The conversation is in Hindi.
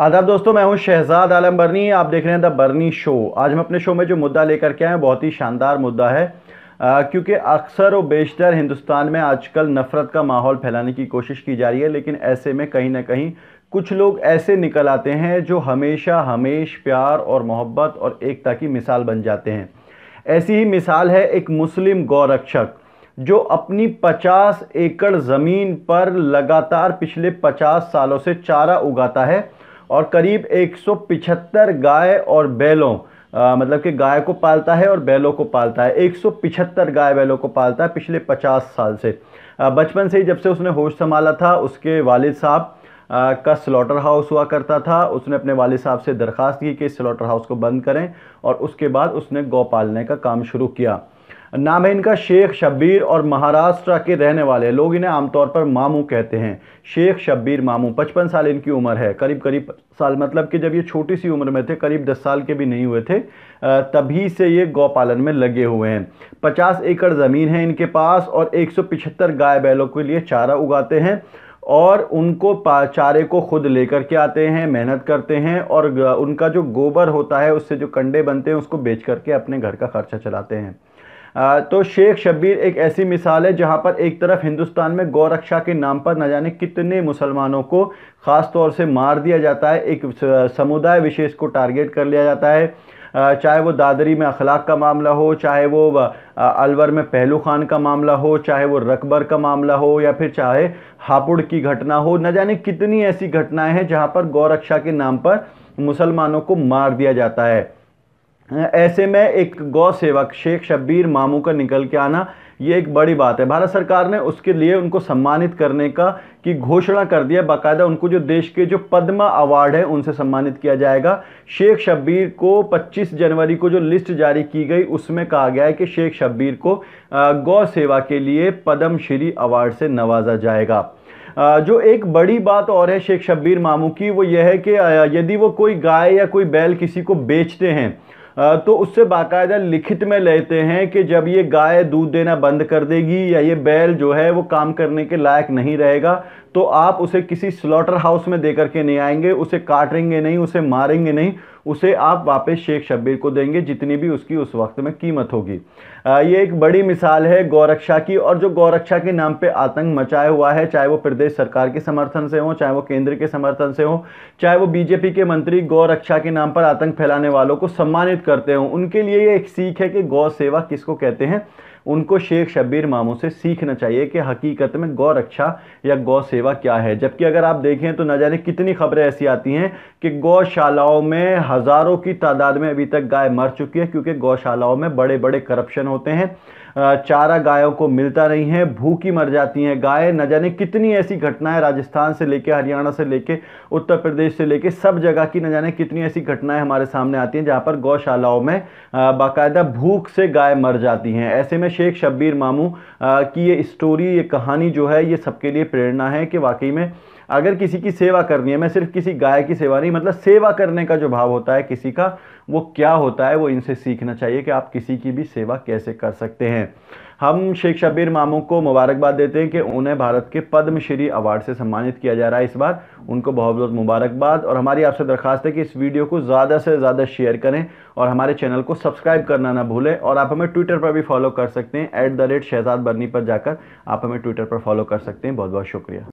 आदाब दोस्तों मैं हूं शहजाद आलम बर्नी आप देख रहे हैं द बर्नी शो आज हम अपने शो में जो मुद्दा लेकर के आए हैं बहुत ही शानदार मुद्दा है क्योंकि अक्सर व बेशतर हिंदुस्तान में आजकल नफ़रत का माहौल फैलाने की कोशिश की जा रही है लेकिन ऐसे में कहीं ना कहीं कुछ लोग ऐसे निकल आते हैं जो हमेशा हमेश प्यार और मोहब्बत और एकता की मिसाल बन जाते हैं ऐसी ही मिसाल है एक मुस्लिम गौरक्षक जो अपनी 50 एकड़ ज़मीन पर लगातार पिछले 50 सालों से चारा उगाता है और करीब एक गाय और बैलों आ, मतलब कि गाय को पालता है और बैलों को पालता है 175 गाय बैलों को पालता है पिछले 50 साल से बचपन से ही जब से उसने होश संभाला था उसके वालिद साहब का स्लॉटर हाउस हुआ करता था उसने अपने वालिद साहब से दरख्वास्त की कि स्लॉटर हाउस को बंद करें और उसके बाद उसने गौ पालने का काम शुरू किया नाम है इनका शेख शब्बीर और महाराष्ट्र के रहने वाले लोग इन्हें आमतौर पर मामू कहते हैं शेख शब्बीर मामू पचपन साल इनकी उम्र है करीब करीब साल मतलब कि जब ये छोटी सी उम्र में थे करीब दस साल के भी नहीं हुए थे तभी से ये गौपालन में लगे हुए हैं पचास एकड़ ज़मीन है इनके पास और एक गाय बैलों के लिए चारा उगाते हैं और उनको चारे को खुद लेकर के आते हैं मेहनत करते हैं और उनका जो गोबर होता है उससे जो कंडे बनते हैं उसको बेच करके अपने घर का खर्चा चलाते हैं तो शेख शब्बीर एक ऐसी मिसाल है जहाँ पर एक तरफ हिंदुस्तान में गौरक्षा के नाम पर न जाने कितने मुसलमानों को ख़ास तौर से मार दिया जाता है एक समुदाय विशेष को टारगेट कर लिया जाता है चाहे वो दादरी में अखलाक का मामला हो चाहे वो अलवर में पहलू खान का मामला हो चाहे वो रकबर का मामला हो या फिर चाहे हापुड़ की घटना हो न जाने कितनी ऐसी घटनाएं हैं जहां पर गौरक्षा के नाम पर मुसलमानों को मार दिया जाता है ऐसे में एक गौ सेवक शेख शब्बीर मामू का निकल के आना ये एक बड़ी बात है भारत सरकार ने उसके लिए उनको सम्मानित करने का की घोषणा कर दिया बाकायदा उनको जो देश के जो पद्म अवार्ड है उनसे सम्मानित किया जाएगा शेख शब्बीर को 25 जनवरी को जो लिस्ट जारी की गई उसमें कहा गया है कि शेख शब्बीर को गौ सेवा के लिए पद्म श्री अवार्ड से नवाजा जाएगा जो एक बड़ी बात और है शेख शब्बीर मामू की वो यह है कि यदि वो कोई गाय या कोई बैल किसी को बेचते हैं तो उससे बाकायदा लिखित में लेते हैं कि जब ये गाय दूध देना बंद कर देगी या ये बैल जो है वो काम करने के लायक नहीं रहेगा तो आप उसे किसी स्लॉटर हाउस में दे करके नहीं आएंगे उसे काटेंगे नहीं उसे मारेंगे नहीं उसे आप वापस शेख शब्बीर को देंगे जितनी भी उसकी उस वक्त में कीमत होगी ये एक बड़ी मिसाल है गौरक्षा की और जो गौरक्षा के नाम पे आतंक मचाया हुआ है चाहे वो प्रदेश सरकार के समर्थन से हो चाहे वो केंद्र के समर्थन से हो चाहे वो बीजेपी के मंत्री गौरक्षा के नाम पर आतंक फैलाने वालों को सम्मानित करते हों उनके लिए ये एक सीख है कि गौ सेवा किसको कहते हैं उनको शेख शब्बीर मामू से सीखना चाहिए कि हकीकत में गौ रक्षा या गौ सेवा क्या है जबकि अगर आप देखें तो न जाने कितनी खबरें ऐसी आती हैं कि गौशालाओं में हज़ारों की तादाद में अभी तक गाय मर चुकी है क्योंकि गौशालाओं में बड़े बड़े करप्शन होते हैं चारा गायों को मिलता नहीं है भूखी मर जाती हैं गाय न जाने कितनी ऐसी घटनाएं राजस्थान से लेके हरियाणा से लेके उत्तर प्रदेश से लेके सब जगह की न जाने कितनी ऐसी घटनाएं हमारे सामने आती हैं जहाँ पर गौशालाओं में बाकायदा भूख से गाय मर जाती हैं ऐसे में शेख शब्बीर मामू की ये स्टोरी ये कहानी जो है ये सबके लिए प्रेरणा है कि वाकई में अगर किसी की सेवा करनी है मैं सिर्फ किसी गाय की सेवा नहीं मतलब सेवा करने का जो भाव होता है किसी का वो क्या होता है वो इनसे सीखना चाहिए कि आप किसी की भी सेवा कैसे कर सकते हैं हम शेख शबीर मामू को मुबारकबाद देते हैं कि उन्हें भारत के पद्मश्री अवार्ड से सम्मानित किया जा रहा है इस बार उनको बहुत बहुत मुबारकबाद और हमारी आपसे दरखास्त है कि इस वीडियो को ज़्यादा से ज़्यादा शेयर करें और हमारे चैनल को सब्सक्राइब करना ना भूलें और आप हमें ट्विटर पर भी फॉलो कर सकते हैं at the rate Shahzad Burney पर जाकर आप हमें ट्विटर पर फॉलो कर सकते हैं बहुत बहुत शुक्रिया